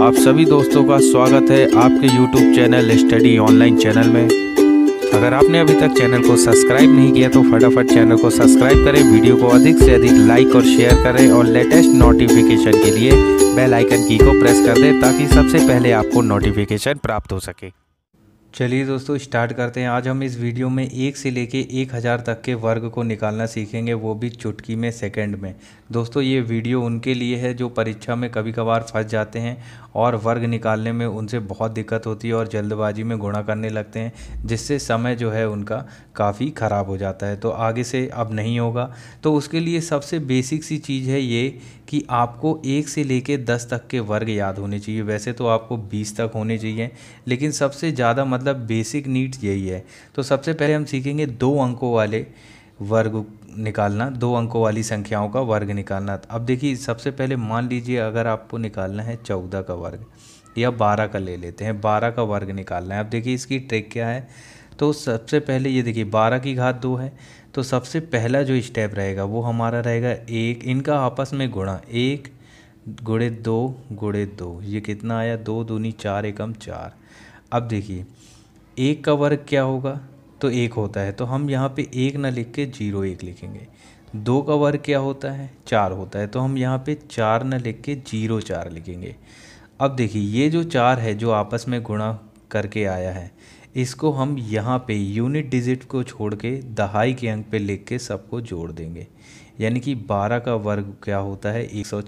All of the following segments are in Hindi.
आप सभी दोस्तों का स्वागत है आपके YouTube channel study online channel में अगर आपने अभी तक चैनल को सब्सक्राइब नहीं किया तो फटाफट चैनल को सब्सक्राइब करें वीडियो को अधिक से अधिक लाइक और शेयर करें और लेटेस्ट नोटिफिकेशन के लिए बेल आइकन की को प्रेस कर दें ताकि सबसे पहले आपको नोटिफिकेशन प्राप्त हो सके चलिए दोस्तों स्टार्ट करते हैं आज हम इस वीडियो में एक से लेके एक हज़ार तक के वर्ग को निकालना सीखेंगे वो भी चुटकी में सेकंड में दोस्तों ये वीडियो उनके लिए है जो परीक्षा में कभी कभार फंस जाते हैं और वर्ग निकालने में उनसे बहुत दिक्कत होती है और जल्दबाजी में गुणा करने लगते हैं जिससे समय जो है उनका काफ़ी ख़राब हो जाता है तो आगे से अब नहीं होगा तो उसके लिए सबसे बेसिक सी चीज़ है ये कि आपको एक से ले दस तक के वर्ग याद होने चाहिए वैसे तो आपको बीस तक होने चाहिए लेकिन सबसे ज़्यादा मतलब बेसिक नीड्स यही है तो सबसे पहले हम सीखेंगे दो अंकों वाले वर्ग निकालना दो अंकों वाली संख्याओं का वर्ग निकालना अब देखिए सबसे पहले मान लीजिए अगर आपको निकालना है चौदह का वर्ग या बारह का ले लेते हैं बारह का वर्ग निकालना है अब देखिए इसकी ट्रिक क्या है तो सबसे पहले ये देखिए बारह की घात दो है तो सबसे पहला जो स्टेप रहेगा वो हमारा रहेगा एक इनका आपस में गुणा एक गुड़े दो गुड़े दो ये कितना आया दो दूनी चार एकम चार अब देखिए एक का वर्ग क्या होगा तो एक होता है तो हम यहाँ पे एक ना लिख के जीरो एक लिखेंगे दो का वर्ग क्या होता है चार होता है तो हम यहाँ पे चार ना लिख के जीरो चार लिखेंगे अब देखिए ये जो चार है जो आपस में गुणा करके आया है इसको हम यहाँ पे यूनिट डिजिट को छोड़ के दहाई के अंक पे लिख के सबको जोड़ देंगे यानी कि बारह का वर्ग क्या होता है एक सौ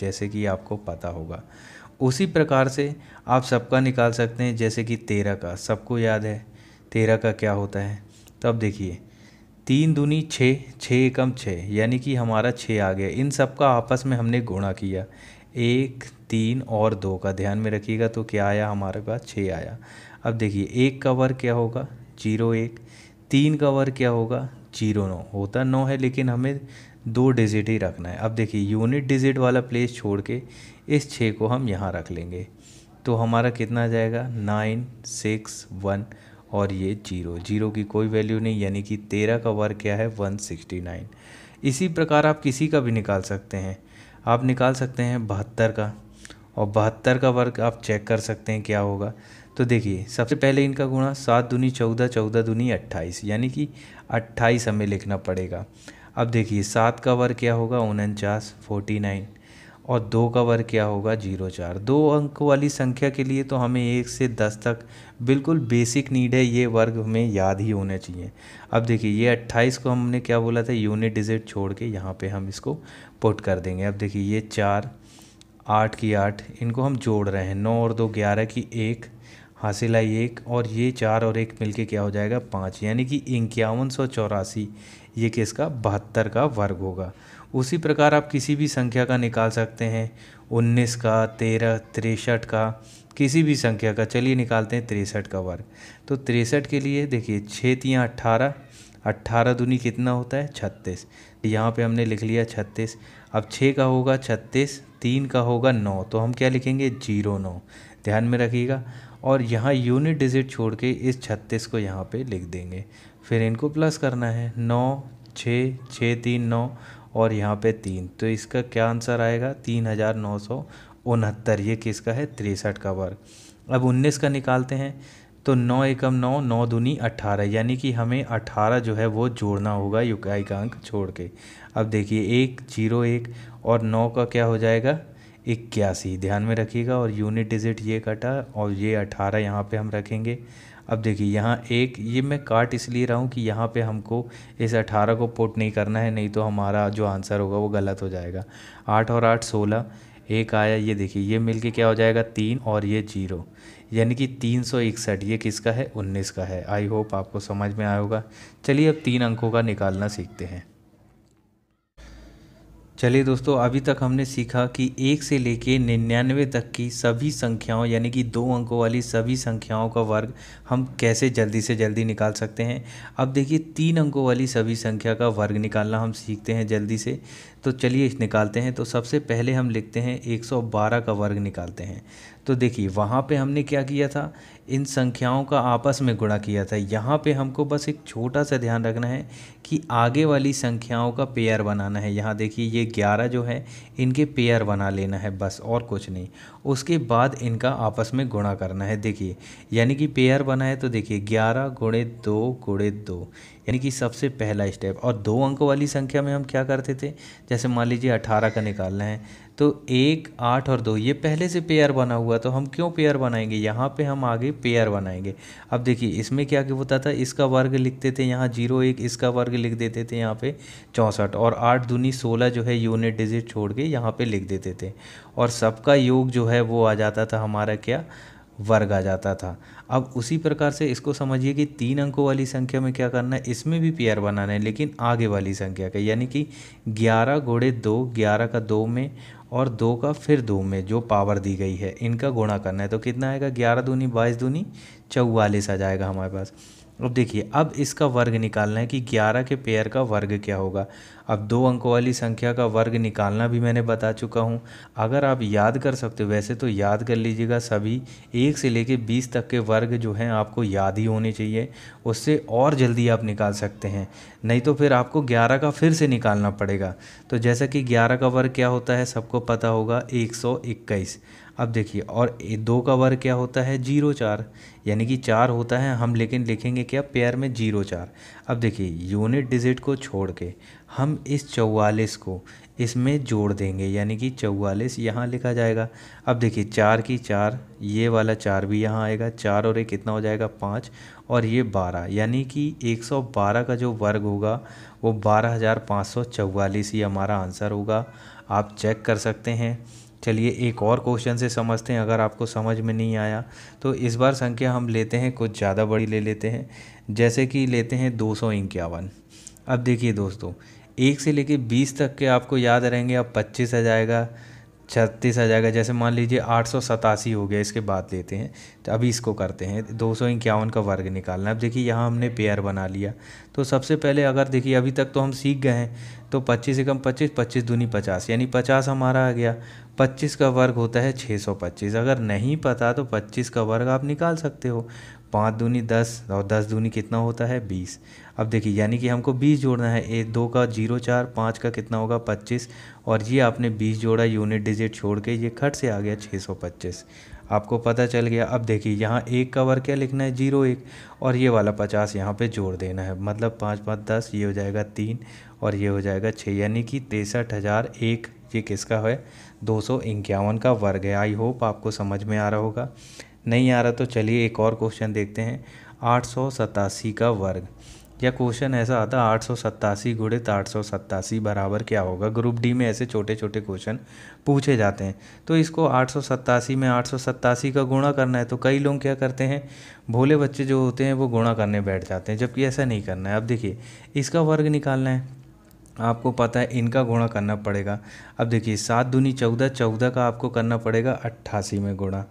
जैसे कि आपको पता होगा उसी प्रकार से आप सबका निकाल सकते हैं जैसे कि तेरह का सबको याद है तेरह का क्या होता है तब देखिए तीन दूनी छः छः एकम छः यानी कि हमारा छः आ गया इन सब का आपस में हमने गुणा किया एक तीन और दो का ध्यान में रखिएगा तो क्या आया हमारे पास छः आया अब देखिए एक का वर्ग क्या होगा जीरो एक तीन का वर्ग क्या होगा जीरो नौ होता नौ है लेकिन हमें दो डिजिट ही रखना है अब देखिए यूनिट डिजिट वाला प्लेस छोड़ के इस छः को हम यहाँ रख लेंगे तो हमारा कितना जाएगा नाइन सिक्स वन और ये जीरो जीरो की कोई वैल्यू नहीं यानी कि तेरह का वर्ग क्या है वन सिक्सटी नाइन इसी प्रकार आप किसी का भी निकाल सकते हैं आप निकाल सकते हैं बहत्तर का और बहत्तर का वर्ग आप चेक कर सकते हैं क्या होगा तो देखिए सबसे पहले इनका गुणा सात दूनी चौदह चौदह दूनी अट्ठाईस यानी कि अट्ठाईस हमें लिखना पड़ेगा अब देखिए सात का वर्ग क्या होगा उनचास फोर्टी नाइन और दो का वर्ग क्या होगा जीरो चार दो अंक वाली संख्या के लिए तो हमें एक से दस तक बिल्कुल बेसिक नीड है ये वर्ग हमें याद ही होने चाहिए अब देखिए ये अट्ठाईस को हमने क्या बोला था यूनिट डिजिट छोड़ के यहाँ पे हम इसको पुट कर देंगे अब देखिए ये चार आठ की आठ इनको हम जोड़ रहे हैं नौ और दो ग्यारह की एक हासिल आई एक और ये चार और एक मिलके क्या हो जाएगा पाँच यानी कि इक्यावन सौ चौरासी ये किसका बहत्तर का वर्ग होगा उसी प्रकार आप किसी भी संख्या का निकाल सकते हैं उन्नीस का तेरह तिरसठ का किसी भी संख्या का चलिए निकालते हैं तिरसठ का वर्ग तो तिरसठ के लिए देखिए छः तियाँ अट्ठारह अट्ठारह दुनी कितना होता है छत्तीस तो यहाँ पे हमने लिख लिया छत्तीस अब छः का होगा छत्तीस तीन का होगा नौ तो हम क्या लिखेंगे जीरो नौ ध्यान में रखिएगा और यहाँ यूनिट डिजिट छोड़ के इस छत्तीस को यहाँ पे लिख देंगे फिर इनको प्लस करना है नौ छः छः तीन नौ और यहाँ पे तीन तो इसका क्या आंसर आएगा तीन हज़ार नौ सौ उनहत्तर ये किसका है तिरसठ का वर्ग अब उन्नीस का निकालते हैं तो नौ एकम नौ नौ दूनी अट्ठारह यानी कि हमें अठारह जो है वो जोड़ना होगा युकाई का अंक छोड़ के अब देखिए एक जीरो एक और नौ का क्या हो जाएगा इक्यासी ध्यान में रखिएगा और यूनिट डिजिट ये कटा और ये अठारह यहाँ पे हम रखेंगे अब देखिए यहाँ एक ये मैं काट इसलिए रहा हूँ कि यहाँ पे हमको इस अठारह को पुट नहीं करना है नहीं तो हमारा जो आंसर होगा वो गलत हो जाएगा आठ और आठ सोलह एक आया ये देखिए ये मिलके क्या हो जाएगा तीन और ये जीरो यानी कि तीन सौ इकसठ ये किसका है उन्नीस का है आई होप आपको समझ में आया होगा चलिए अब तीन अंकों का निकालना सीखते हैं चलिए दोस्तों अभी तक हमने सीखा कि एक से लेके निन्यानवे तक की सभी संख्याओं यानी कि दो अंकों वाली सभी संख्याओं का वर्ग हम कैसे जल्दी से जल्दी निकाल सकते हैं अब देखिए तीन अंकों वाली सभी संख्या का वर्ग निकालना हम सीखते हैं जल्दी से तो चलिए निकालते हैं तो सबसे पहले हम लिखते हैं 112 का वर्ग निकालते हैं तो देखिए वहाँ पे हमने क्या किया था इन संख्याओं का आपस में गुणा किया था यहाँ पे हमको बस एक छोटा सा ध्यान रखना है कि आगे वाली संख्याओं का पेयर बनाना है यहाँ देखिए ये ग्यारह जो है इनके पेयर बना लेना है बस और कुछ नहीं उसके बाद इनका आपस में गुणा करना है देखिए यानी कि पेयर बना है तो देखिए ग्यारह गुणे दो गुणे दो यानी कि सबसे पहला स्टेप और दो अंकों वाली संख्या में हम क्या करते थे जैसे मान लीजिए अठारह का निकालना है तो एक आठ और दो ये पहले से पेयर बना हुआ तो हम क्यों पेयर बनाएंगे यहाँ पे हम आगे पेयर बनाएंगे अब देखिए इसमें क्या क्या होता था इसका वर्ग लिखते थे यहाँ जीरो एक इसका वर्ग लिख देते थे यहाँ पे चौंसठ और आठ दूनी सोलह जो है यूनिट डिजिट छोड़ के यहाँ पे लिख देते थे और सबका योग जो है वो आ जाता था हमारा क्या वर्ग आ जाता था अब उसी प्रकार से इसको समझिए कि तीन अंकों वाली संख्या में क्या करना है इसमें भी पेयर बनाना है लेकिन आगे वाली संख्या का यानी कि ग्यारह घोड़े दो ग्यारह का दो में और दो का फिर दो में जो पावर दी गई है इनका गुणा करना है तो कितना आएगा ग्यारह दूनी बाईस दूनी चौवालीस आ जाएगा हमारे पास अब देखिए अब इसका वर्ग निकालना है कि 11 के पेयर का वर्ग क्या होगा अब दो अंकों वाली संख्या का वर्ग निकालना भी मैंने बता चुका हूँ अगर आप याद कर सकते हो वैसे तो याद कर लीजिएगा सभी एक से लेके बीस तक के वर्ग जो हैं आपको याद ही होने चाहिए उससे और जल्दी आप निकाल सकते हैं नहीं तो फिर आपको ग्यारह का फिर से निकालना पड़ेगा तो जैसा कि ग्यारह का वर्ग क्या होता है सबको पता होगा एक अब देखिए और दो का वर्ग क्या होता है जीरो चार यानी कि चार होता है हम लेकिन लिखेंगे क्या पेयर में जीरो चार अब देखिए यूनिट डिजिट को छोड़ के हम इस चौवालीस को इसमें जोड़ देंगे यानी कि चौवालीस यहाँ लिखा जाएगा अब देखिए चार की चार ये वाला चार भी यहाँ आएगा चार और एक कितना हो जाएगा पाँच और ये बारह यानी कि एक सौ बारह का जो वर्ग होगा वो बारह हज़ार पाँच सौ चौवालीस ही हमारा आंसर होगा आप चेक कर सकते हैं चलिए एक और क्वेश्चन से समझते हैं अगर आपको समझ में नहीं आया तो इस बार संख्या हम लेते हैं कुछ ज़्यादा बड़ी ले लेते हैं जैसे कि लेते हैं दो सौ इक्यावन अब देखिए दोस्तों एक से लेके बीस तक के आपको याद रहेंगे अब पच्चीस आ जाएगा छत्तीस आ जाएगा जैसे मान लीजिए आठ सौ सतासी हो गया इसके बाद लेते हैं तो अभी इसको करते हैं दो सौ इक्यावन का वर्ग निकालना अब देखिए यहाँ हमने पेयर बना लिया तो सबसे पहले अगर देखिए अभी तक तो हम सीख गए हैं तो पच्चीस से कम पच्चीस पच्चीस दूनी पचास यानी पचास हमारा आ गया 25 का वर्ग होता है 625 अगर नहीं पता तो 25 का वर्ग आप निकाल सकते हो पाँच दूनी दस और दस दूनी कितना होता है बीस अब देखिए यानी कि हमको बीस जोड़ना है ए दो का जीरो चार पाँच का कितना होगा पच्चीस और ये आपने बीस जोड़ा यूनिट डिजिट छोड़ के ये खट से आ गया छः सौ पच्चीस आपको पता चल गया अब देखिए यहाँ एक का वर्ग क्या लिखना है जीरो एक और ये वाला पचास यहाँ पर जोड़ देना है मतलब पाँच पाँच दस ये हो जाएगा तीन और ये हो जाएगा छः यानी कि तिरसठ हज़ार एक ये किसका है दो इक्यावन का वर्ग है आई होप आपको समझ में आ रहा होगा नहीं आ रहा तो चलिए एक और क्वेश्चन देखते हैं आठ का वर्ग या क्वेश्चन ऐसा आता आठ सौ सत्तासी गुणित आठ सौ सत्तासी बराबर क्या होगा ग्रुप डी में ऐसे छोटे छोटे क्वेश्चन पूछे जाते हैं तो इसको आठ सौ सत्तासी में आठ सौ सत्तासी का गुणा करना है तो कई लोग क्या करते हैं भोले बच्चे जो होते हैं वो गुणा करने बैठ जाते हैं जबकि ऐसा नहीं करना है अब देखिए इसका वर्ग निकालना है आपको पता है इनका गुणा करना पड़ेगा अब देखिए सात दूनी चौदह चौदह का आपको करना पड़ेगा अट्ठासी में गुणा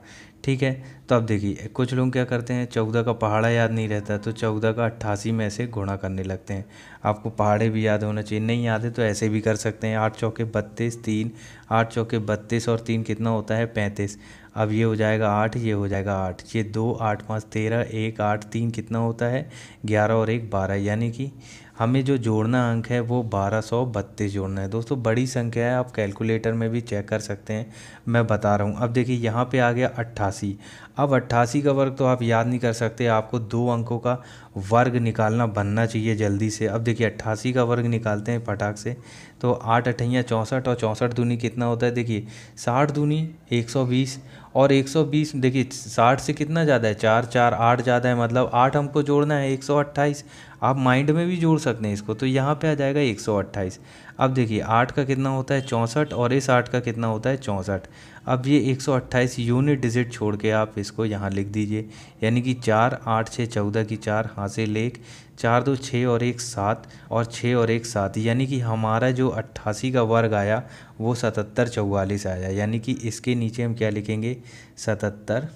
ठीक है तो अब देखिए कुछ लोग क्या करते हैं चौदह का पहाड़ा याद नहीं रहता तो चौदह का अट्ठासी में ऐसे गुणा करने लगते हैं आपको पहाड़े भी याद होना चाहिए नहीं याद है तो ऐसे भी कर सकते हैं आठ चौके बत्तीस तीन आठ चौके बत्तीस और तीन कितना होता है पैंतीस अब ये हो जाएगा आठ ये हो जाएगा आठ ये दो आठ पाँच तेरह एक आठ तीन कितना होता है ग्यारह और एक बारह यानी कि हमें जो जोड़ना अंक है वो बारह सौ बत्तीस जोड़ना है दोस्तों बड़ी संख्या है आप कैलकुलेटर में भी चेक कर सकते हैं मैं बता रहा हूँ अब देखिए यहाँ पे आ गया अट्ठासी अब अट्ठासी का वर्ग तो आप याद नहीं कर सकते आपको दो अंकों का वर्ग निकालना बनना चाहिए जल्दी से अब देखिए अट्ठासी का वर्ग निकालते हैं फटाक से तो आठ अठैया चौंसठ और चौंसठ दूनी कितना होता है देखिए साठ दूनी एक सौ बीस और एक सौ बीस देखिए साठ से कितना ज़्यादा है चार चार आठ ज़्यादा है मतलब आठ हमको जोड़ना है एक सौ अट्ठाईस आप माइंड में भी जोड़ सकते हैं इसको तो यहाँ पे आ जाएगा 128 अब देखिए आठ का कितना होता है चौंसठ और इस आठ का कितना होता है चौंसठ अब ये 128 यूनिट डिजिट छोड़ के आप इसको यहाँ लिख दीजिए यानी कि चार आठ छः चौदह की चार हाँ से लेख चार दो छः और एक सात और छः और एक सात यानी कि हमारा जो अट्ठासी का वर्ग आया वो सतहत्तर चौवालीस आया यानी कि इसके नीचे हम क्या लिखेंगे सतहत्तर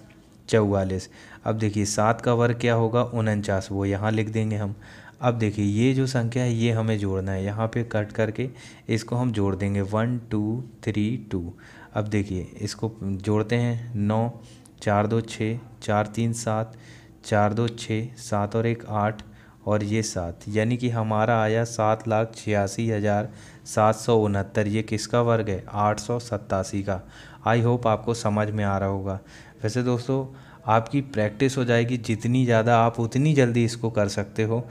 चौवालीस अब देखिए सात का वर्ग क्या होगा उनचास वो यहाँ लिख देंगे हम अब देखिए ये जो संख्या है ये हमें जोड़ना है यहाँ पे कट करके इसको हम जोड़ देंगे वन टू थ्री टू अब देखिए इसको जोड़ते हैं नौ चार दो छः चार तीन सात चार दो छः सात और एक आठ और ये सात यानी कि हमारा आया सात लाख छियासी हज़ार सात सौ उनहत्तर ये किसका वर्ग है आठ सौ सत्तासी का आई होप आपको समझ में आ रहा होगा वैसे दोस्तों आपकी प्रैक्टिस हो जाएगी जितनी ज़्यादा आप उतनी जल्दी इसको कर सकते हो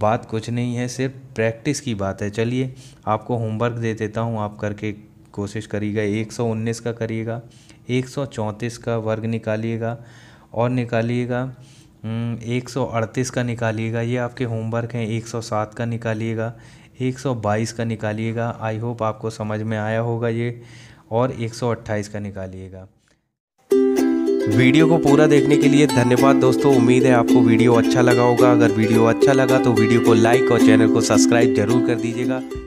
बात कुछ नहीं है सिर्फ प्रैक्टिस की बात है चलिए आपको होमवर्क दे देता हूँ आप करके कोशिश करिएगा 119 का करिएगा 134 का वर्ग निकालिएगा और निकालिएगा 138 का निकालिएगा ये आपके होमवर्क हैं 107 का निकालिएगा 122 का निकालिएगा आई होप आपको समझ में आया होगा ये और 128 का निकालिएगा वीडियो को पूरा देखने के लिए धन्यवाद दोस्तों उम्मीद है आपको वीडियो अच्छा लगा होगा अगर वीडियो अच्छा लगा तो वीडियो को लाइक और चैनल को सब्सक्राइब जरूर कर दीजिएगा